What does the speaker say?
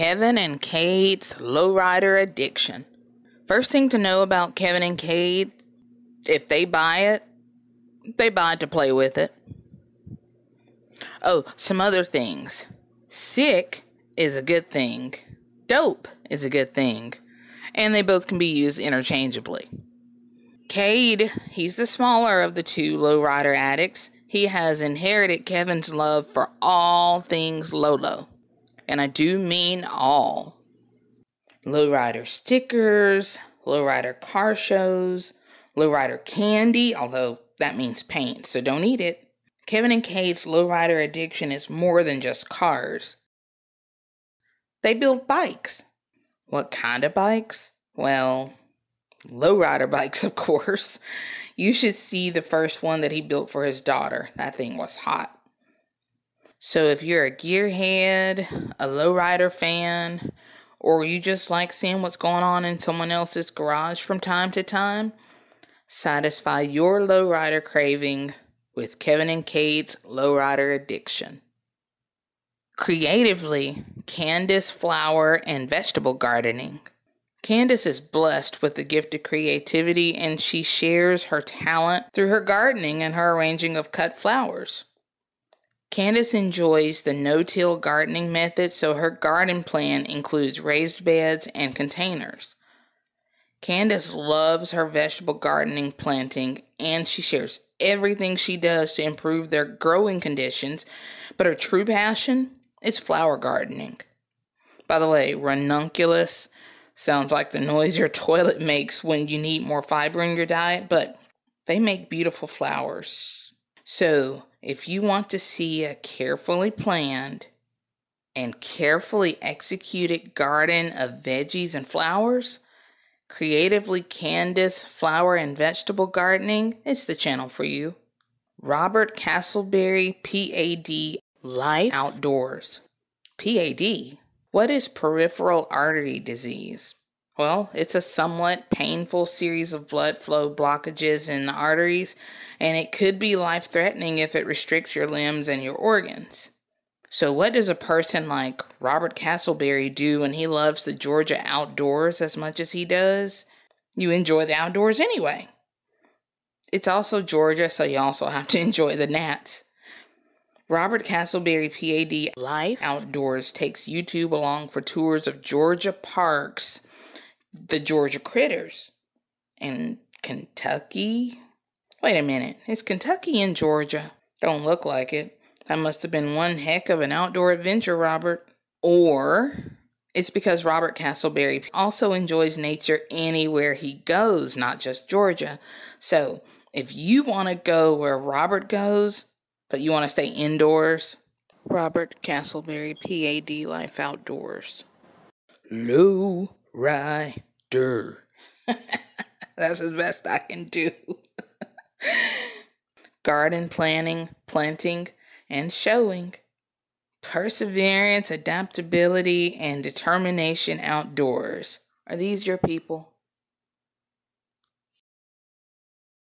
Kevin and Kate's lowrider addiction. First thing to know about Kevin and Kate, if they buy it, they buy it to play with it. Oh, some other things. Sick is a good thing. Dope is a good thing. And they both can be used interchangeably. Cade, he's the smaller of the two lowrider addicts. He has inherited Kevin's love for all things Lolo and I do mean all. Lowrider stickers, lowrider car shows, lowrider candy, although that means paint, so don't eat it. Kevin and Kate's lowrider addiction is more than just cars. They build bikes. What kind of bikes? Well, lowrider bikes, of course. You should see the first one that he built for his daughter. That thing was hot. So if you're a gearhead, a lowrider fan, or you just like seeing what's going on in someone else's garage from time to time, satisfy your lowrider craving with Kevin and Kate's Lowrider Addiction. Creatively, Candace flower and vegetable gardening. Candace is blessed with the gift of creativity and she shares her talent through her gardening and her arranging of cut flowers. Candace enjoys the no till gardening method, so her garden plan includes raised beds and containers. Candace loves her vegetable gardening planting and she shares everything she does to improve their growing conditions, but her true passion is flower gardening. By the way, ranunculus sounds like the noise your toilet makes when you need more fiber in your diet, but they make beautiful flowers. So, if you want to see a carefully planned and carefully executed garden of veggies and flowers, creatively Candace flower and vegetable gardening is the channel for you. Robert Castleberry, PAD, Life Outdoors. PAD? What is peripheral artery disease? Well, it's a somewhat painful series of blood flow blockages in the arteries, and it could be life threatening if it restricts your limbs and your organs. So, what does a person like Robert Castleberry do when he loves the Georgia outdoors as much as he does? You enjoy the outdoors anyway. It's also Georgia, so you also have to enjoy the gnats. Robert Castleberry PAD Life Outdoors takes YouTube along for tours of Georgia parks the Georgia Critters in Kentucky. Wait a minute, is Kentucky in Georgia? Don't look like it. That must have been one heck of an outdoor adventure, Robert. Or it's because Robert Castleberry also enjoys nature anywhere he goes, not just Georgia. So if you want to go where Robert goes, but you want to stay indoors, Robert Castleberry, PAD Life Outdoors. Lou rider. That's the best I can do. Garden planning, planting, and showing. Perseverance, adaptability, and determination outdoors. Are these your people?